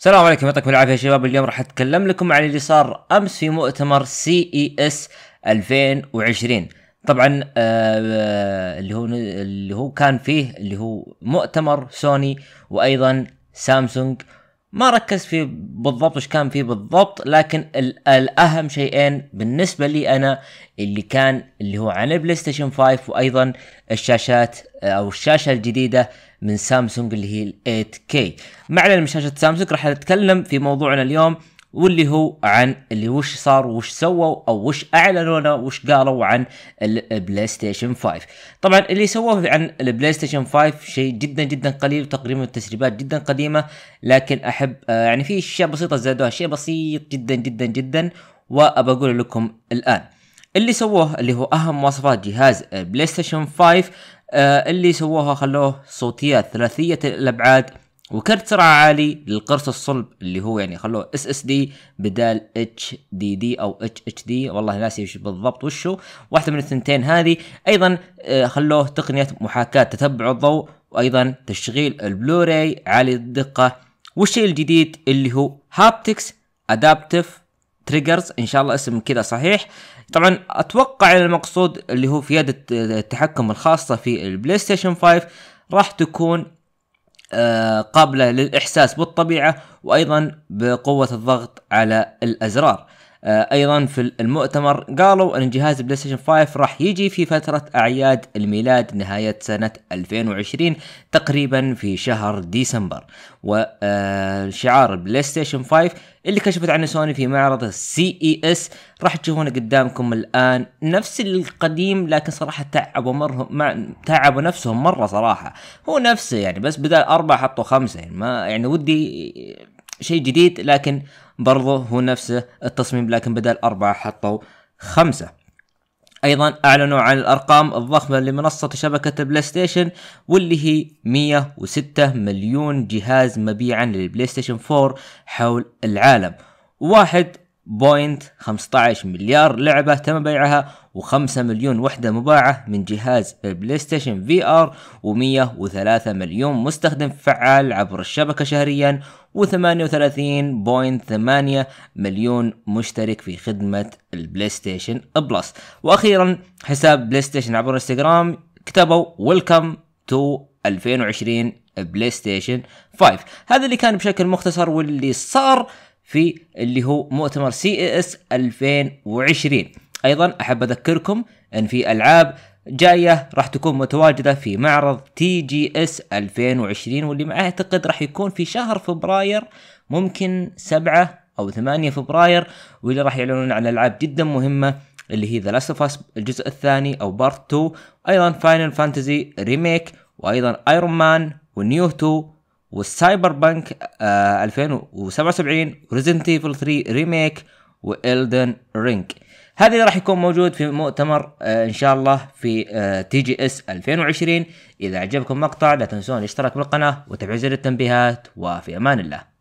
السلام عليكم يعطيكم العافيه شباب اليوم راح اتكلم لكم عن اللي صار امس في مؤتمر سي اي اس 2020 طبعا آه اللي هو اللي هو كان فيه اللي هو مؤتمر سوني وايضا سامسونج ما ركز في بالضبط وش كان فيه بالضبط لكن الاهم شيئين بالنسبه لي انا اللي كان اللي هو عن البلاي ستيشن 5 وايضا الشاشات آه، او الشاشه الجديده من سامسونج اللي هي ال 8K معلن من شاشة سامسونج راح نتكلم في موضوعنا اليوم واللي هو عن اللي وش صار وش سووا او وش اعلنوا لنا وش قالوا عن البلاي ستيشن 5 طبعا اللي سووه عن البلاي ستيشن 5 شيء جدا جدا قليل وتقريبا التسريبات جدا قديمه لكن احب آه يعني في اشياء بسيطه زادوها شيء بسيط جدا جدا جدا وابى اقول لكم الان اللي سووه اللي هو اهم مواصفات جهاز بلاي ستيشن 5 آه، اللي سووها خلوه صوتيات ثلاثيه الابعاد وكرت سرعه عالي للقرص الصلب اللي هو يعني خلوه اس اس دي بدال اتش دي دي او اتش اتش دي والله ناسي بالضبط وشو واحده من الثنتين هذه ايضا آه، خلوه تقنيه محاكاه تتبع الضوء وايضا تشغيل البلوراي عالي الدقه والشيء الجديد اللي هو هابتكس ادابتيف تريجرز ان شاء الله اسم كذا صحيح طبعا اتوقع المقصود اللي هو في يد التحكم الخاصه في البلاي ستيشن 5 راح تكون آه، قابله للاحساس بالطبيعه وايضا بقوه الضغط على الازرار آه، ايضا في المؤتمر قالوا ان جهاز بلاي ستيشن 5 راح يجي في فترة اعياد الميلاد نهاية سنة 2020 تقريبا في شهر ديسمبر وشعار بلاي ستيشن 5 اللي كشفت عنه سوني في معرض السي اي اس راح تشوفونه قدامكم الان نفس القديم لكن صراحه تعبوا مرهم مع تعبوا نفسهم مره صراحه هو نفسه يعني بس بدل اربعه حطوا خمسه يعني ما يعني ودي شيء جديد لكن برضه هو نفسه التصميم لكن بدل أربعة حطوا خمسة ايضا اعلنوا عن الارقام الضخمه لمنصه شبكه بلاي ستيشن واللي هي 106 مليون جهاز مبيعا للبلاي ستيشن 4 حول العالم 1.15 مليار لعبه تم بيعها و5 مليون وحدة مباعة من جهاز البلاي ستيشن في ار و103 مليون مستخدم فعال عبر الشبكة شهريا و38.8 مليون مشترك في خدمة البلاي ستيشن بلس واخيرا حساب بلاي ستيشن عبر انستغرام كتبوا ويلكم تو 2020 بلاي ستيشن 5 هذا اللي كان بشكل مختصر واللي صار في اللي هو مؤتمر سي اس 2020 ايضا احب اذكركم ان في العاب جايه راح تكون متواجده في معرض تي جي اس 2020 واللي معاه اعتقد راح يكون في شهر فبراير ممكن 7 او 8 فبراير واللي راح يعلنون عن العاب جدا مهمه اللي هي ذا لاست اوف الجزء الثاني او بارت 2 ايضا فاينل فانتزي ريميك وايضا ايرون مان ونيو 2 والسايبر بنك آه 2077 وريزنت ايفل 3 ريميك والدن رينج هذا اللي راح يكون موجود في مؤتمر آه، ان شاء الله في تي جي اس 2020 اذا عجبكم المقطع لا تنسون الاشتراك بالقناه وتفعيل زر التنبيهات وفي امان الله